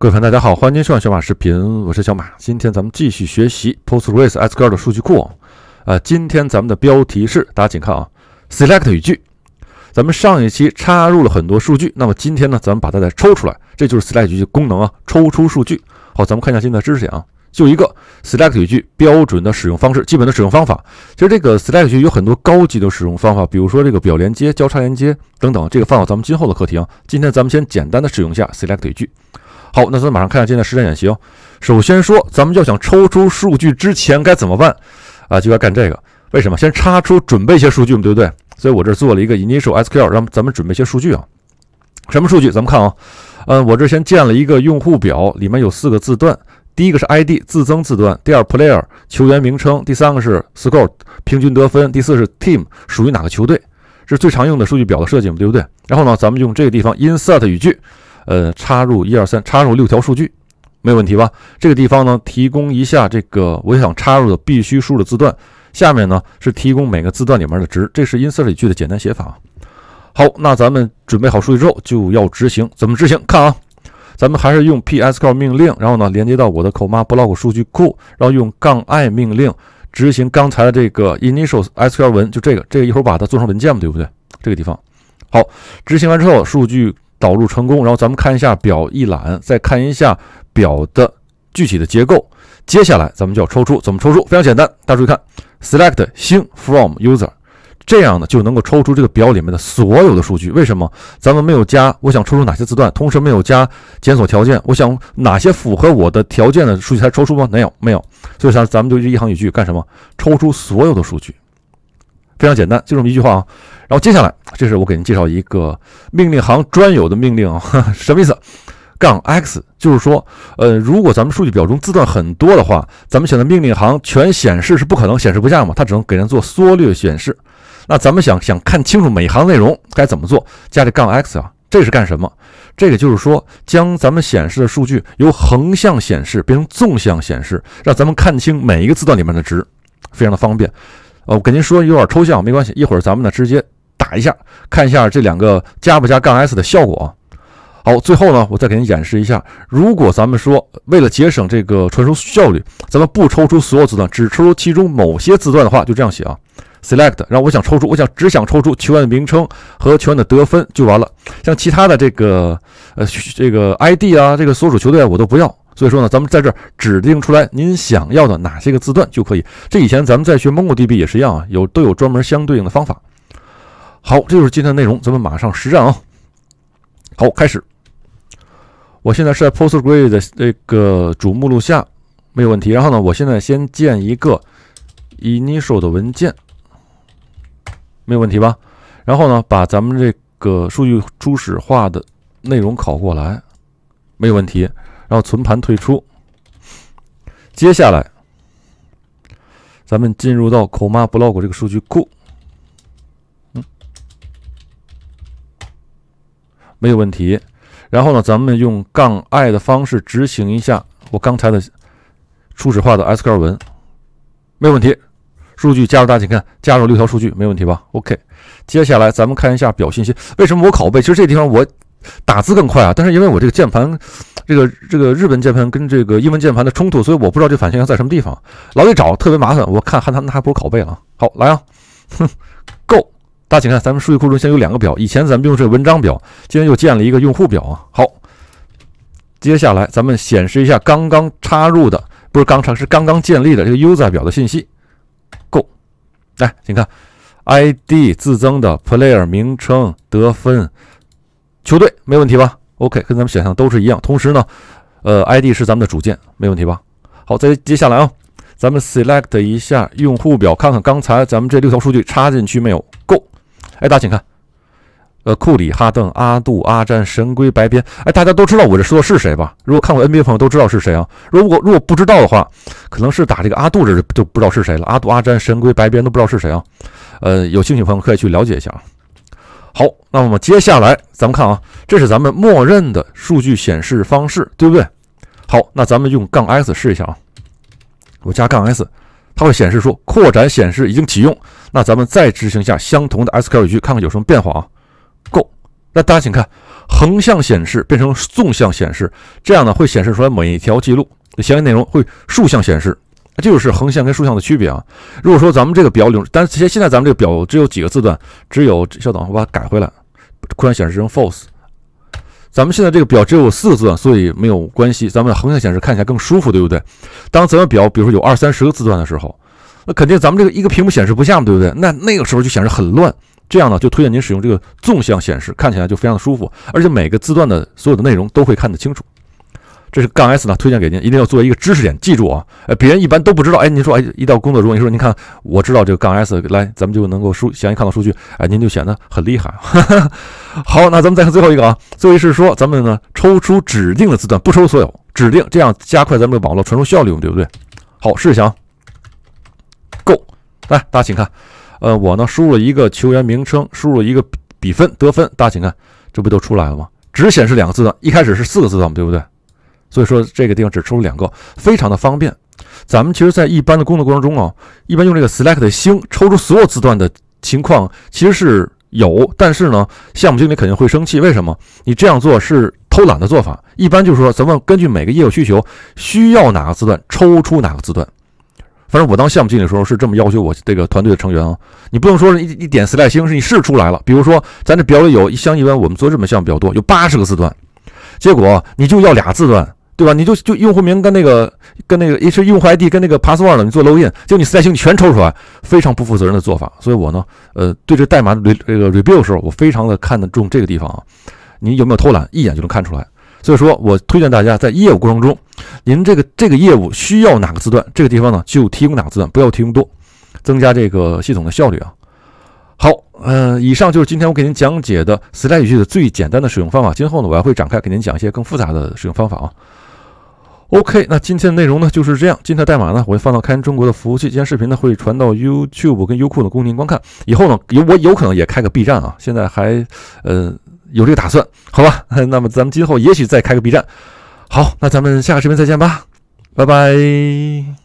各位朋友，大家好，欢迎收看小马视频，我是小马。今天咱们继续学习 PostgreS SQL 的数据库。啊，今天咱们的标题是，大家请看啊，SELECT 语句。咱们上一期插入了很多数据，那么今天呢，咱们把它再抽出来，这就是 SELECT 语句功能啊，抽出数据。好，咱们看一下今天的知识点啊。就一个 select 语句标准的使用方式，基本的使用方法。其实这个 select 语句有很多高级的使用方法，比如说这个表连接、交叉连接等等。这个放到咱们今后的课题啊。今天咱们先简单的使用一下 select 语句。好，那咱们马上看下今天的实战演习哦。首先说，咱们要想抽出数据之前该怎么办啊？就要干这个。为什么？先插出准备一些数据嘛，对不对？所以我这做了一个 initial SQL，让咱们准备一些数据啊。什么数据？咱们看啊。嗯，我这先建了一个用户表，里面有四个字段。第一个是 ID 自增字段，第二 Player 球员名称，第三个是 Score 平均得分，第四是 Team 属于哪个球队，这是最常用的数据表的设计嘛，对不对？然后呢，咱们用这个地方 Insert 语句，呃，插入一二三，插入六条数据，没有问题吧？这个地方呢，提供一下这个我想插入的必须输入的字段，下面呢是提供每个字段里面的值，这是 Insert 语句的简单写法。好，那咱们准备好数据之后就要执行，怎么执行？看啊。咱们还是用 p s a l 命令，然后呢连接到我的 coma block 数据库，然后用杠 i 命令执行刚才的这个 initials sql 文，就这个，这个一会儿把它做成文件嘛，对不对？这个地方好，执行完之后数据导入成功，然后咱们看一下表一览，再看一下表的具体的结构。接下来咱们就要抽出，怎么抽出？非常简单，大家注意看：select 星 from user。这样呢，就能够抽出这个表里面的所有的数据。为什么咱们没有加？我想抽出哪些字段？同时没有加检索条件。我想哪些符合我的条件的数据才抽出吗？没有，没有。所以，咱咱们就一行一句干什么？抽出所有的数据，非常简单，就这么一句话啊。然后接下来，这是我给您介绍一个命令行专有的命令啊，什么意思？杠 x 就是说，呃，如果咱们数据表中字段很多的话，咱们选的命令行全显示是不可能显示不下嘛，它只能给人做缩略显示。那咱们想想看清楚每一行内容该怎么做，加这杠 X 啊，这是干什么？这个就是说将咱们显示的数据由横向显示变成纵向显示，让咱们看清每一个字段里面的值，非常的方便。呃，我跟您说有点抽象，没关系，一会儿咱们呢直接打一下，看一下这两个加不加杠 S 的效果。好，最后呢，我再给您演示一下，如果咱们说为了节省这个传输效率，咱们不抽出所有字段，只抽出其中某些字段的话，就这样写啊。select，然后我想抽出，我想只想抽出球员的名称和球员的得分就完了。像其他的这个呃这个 ID 啊，这个所属球队我都不要。所以说呢，咱们在这儿指定出来您想要的哪些个字段就可以。这以前咱们在学 MongoDB 也是一样啊，有都有专门相对应的方法。好，这就是今天的内容，咱们马上实战啊。好，开始。我现在是在 PostgreSQL 的这个主目录下，没有问题。然后呢，我现在先建一个 initial 的文件。没有问题吧？然后呢，把咱们这个数据初始化的内容拷过来，没有问题。然后存盘退出。接下来，咱们进入到 Coma Blog 这个数据库，嗯，没有问题。然后呢，咱们用杠 i 的方式执行一下我刚才的初始化的 SQL 文，没有问题。数据加入，大家请看，加入六条数据没问题吧？OK，接下来咱们看一下表信息。为什么我拷贝？其实这地方我打字更快啊，但是因为我这个键盘，这个这个日本键盘跟这个英文键盘的冲突，所以我不知道这反向在什么地方，老得找，特别麻烦。我看还他他还不如拷贝了。好，来啊，哼，Go，大家请看，咱们数据库中现在有两个表，以前咱们用是文章表，今天又建了一个用户表啊。好，接下来咱们显示一下刚刚插入的，不是刚插，是刚刚建立的这个 User 表的信息。够，来，请看，I D 自增的 player 名称得分，球队没问题吧？OK，跟咱们选项都是一样。同时呢，呃，I D 是咱们的主键，没问题吧？好，再接下来啊，咱们 select 一下用户表，看看刚才咱们这六条数据插进去没有？够，哎，大家请看。呃，库里、哈登、阿杜、阿詹、神龟、白边，哎，大家都知道我这说的是谁吧？如果看过 NBA 的朋友都知道是谁啊。如果如果不知道的话，可能是打这个阿杜这就不知道是谁了。阿杜、阿詹、神龟、白边都不知道是谁啊。呃，有兴趣朋友可以去了解一下啊。好，那么接下来咱们看啊，这是咱们默认的数据显示方式，对不对？好，那咱们用杠 S 试一下啊。我加杠 S，它会显示出扩展显示已经启用。那咱们再执行一下相同的 SQL 语句，看看有什么变化啊。那大家请看，横向显示变成纵向显示，这样呢会显示出来每一条记录的详细内容会竖向显示，就是横向跟竖向的区别啊。如果说咱们这个表里，但是现现在咱们这个表只有几个字段，只有稍等，我把它改回来，突然显示成 false。咱们现在这个表只有四个字段，所以没有关系。咱们横向显示看起来更舒服，对不对？当咱们表比如说有二三十个字段的时候。那肯定，咱们这个一个屏幕显示不下，对不对？那那个时候就显示很乱，这样呢就推荐您使用这个纵向显示，看起来就非常的舒服，而且每个字段的所有的内容都会看得清楚。这是杠 S 呢，推荐给您，一定要作为一个知识点记住啊！哎，别人一般都不知道。哎，您说，哎，一到工作中，你说，您看，我知道这个杠 S 来，咱们就能够数详细看到数据，哎，您就显得很厉害。好，那咱们再看最后一个啊，最后是说，咱们呢抽出指定的字段，不抽所有指定，这样加快咱们的网络传输效率，对不对？好，试一下。啊。来，大家请看，呃，我呢输入了一个球员名称，输入了一个比分得分，大家请看，这不都出来了吗？只显示两个字段，一开始是四个字段嘛，对不对？所以说这个地方只抽了两个，非常的方便。咱们其实，在一般的工作过程中啊，一般用这个 select 星抽出所有字段的情况，其实是有，但是呢，项目经理肯定会生气，为什么？你这样做是偷懒的做法。一般就是说，咱们根据每个业务需求需要哪个字段，抽出哪个字段。反正我当项目经理的时候是这么要求我这个团队的成员啊，你不能说一一点私代星是你试出来了。比如说咱这表里有一箱一般我们做这么项目比较多有八十个字段，结果你就要俩字段，对吧？你就就用户名跟那个跟那个一是用户 ID 跟那个 password，你做 login，就你四代星全抽出来，非常不负责任的做法。所以我呢，呃，对这代码的这个 review 的时候，我非常的看得重这个地方啊，你有没有偷懒，一眼就能看出来。所以说，我推荐大家在业务过程中，您这个这个业务需要哪个字段，这个地方呢就提供哪个字段，不要提供多，增加这个系统的效率啊。好，嗯，以上就是今天我给您讲解的 slide 语句的最简单的使用方法。今后呢，我还会展开给您讲一些更复杂的使用方法啊。OK，那今天的内容呢就是这样。今天的代码呢，我会放到开源中国的服务器，今天视频呢会传到 YouTube 跟优酷的供您观看。以后呢，有我有可能也开个 B 站啊。现在还，嗯。有这个打算，好吧？那么咱们今后也许再开个 B 站，好，那咱们下个视频再见吧，拜拜。